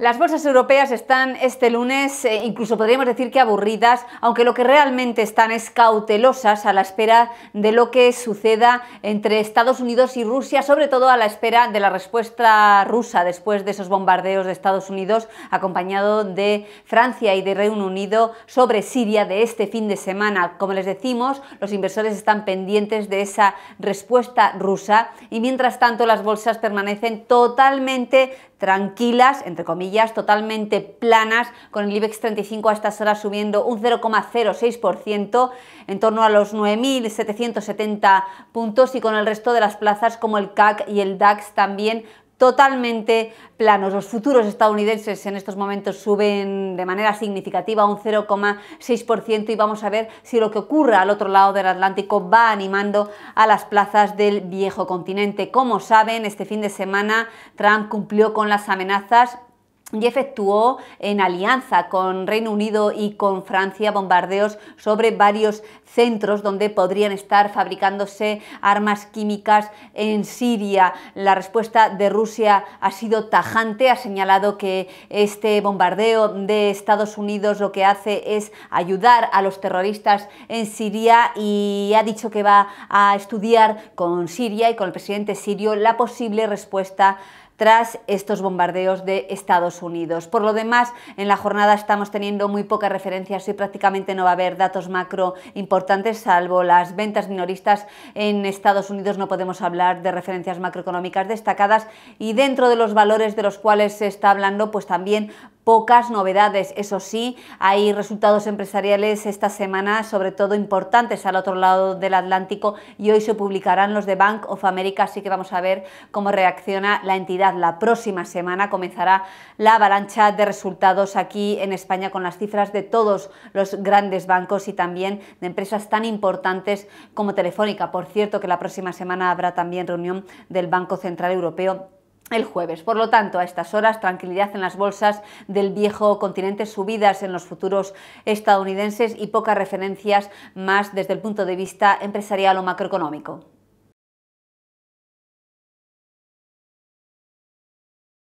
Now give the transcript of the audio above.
Las bolsas europeas están este lunes, eh, incluso podríamos decir que aburridas, aunque lo que realmente están es cautelosas a la espera de lo que suceda entre Estados Unidos y Rusia, sobre todo a la espera de la respuesta rusa después de esos bombardeos de Estados Unidos acompañado de Francia y de Reino Unido sobre Siria de este fin de semana. Como les decimos, los inversores están pendientes de esa respuesta rusa y mientras tanto las bolsas permanecen totalmente tranquilas, entre comillas, totalmente planas, con el IBEX 35 a estas horas subiendo un 0,06%, en torno a los 9.770 puntos y con el resto de las plazas como el CAC y el DAX también totalmente planos. Los futuros estadounidenses en estos momentos suben de manera significativa un 0,6% y vamos a ver si lo que ocurra al otro lado del Atlántico va animando a las plazas del viejo continente. Como saben, este fin de semana Trump cumplió con las amenazas y efectuó en alianza con Reino Unido y con Francia bombardeos sobre varios centros donde podrían estar fabricándose armas químicas en Siria. La respuesta de Rusia ha sido tajante, ha señalado que este bombardeo de Estados Unidos lo que hace es ayudar a los terroristas en Siria y ha dicho que va a estudiar con Siria y con el presidente sirio la posible respuesta tras estos bombardeos de Estados Unidos. Por lo demás, en la jornada estamos teniendo muy pocas referencias y prácticamente no va a haber datos macro importantes, salvo las ventas minoristas en Estados Unidos. No podemos hablar de referencias macroeconómicas destacadas y dentro de los valores de los cuales se está hablando, pues también pocas novedades. Eso sí, hay resultados empresariales esta semana, sobre todo importantes al otro lado del Atlántico, y hoy se publicarán los de Bank of America, así que vamos a ver cómo reacciona la entidad. La próxima semana comenzará la avalancha de resultados aquí en España con las cifras de todos los grandes bancos y también de empresas tan importantes como Telefónica. Por cierto, que la próxima semana habrá también reunión del Banco Central Europeo el jueves. Por lo tanto, a estas horas, tranquilidad en las bolsas del viejo continente, subidas en los futuros estadounidenses y pocas referencias más desde el punto de vista empresarial o macroeconómico.